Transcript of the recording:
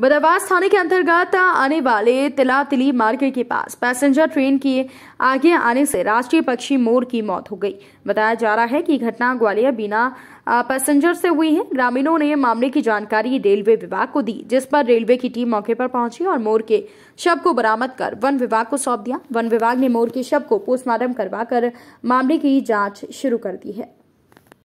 बदावास थाने के अंतर्गत आने वाले तिला तिली मार्ग के पास पैसेंजर ट्रेन के आगे आने से राष्ट्रीय पक्षी मोर की मौत हो गई बताया जा रहा है कि घटना ग्वालियर बिना पैसेंजर से हुई है ग्रामीणों ने मामले की जानकारी रेलवे विभाग को दी जिस पर रेलवे की टीम मौके पर पहुंची और मोर के शव को बरामद कर वन विभाग को सौंप दिया वन विभाग ने मोर के शव को पोस्टमार्टम करवाकर मामले की जाँच शुरू कर दी है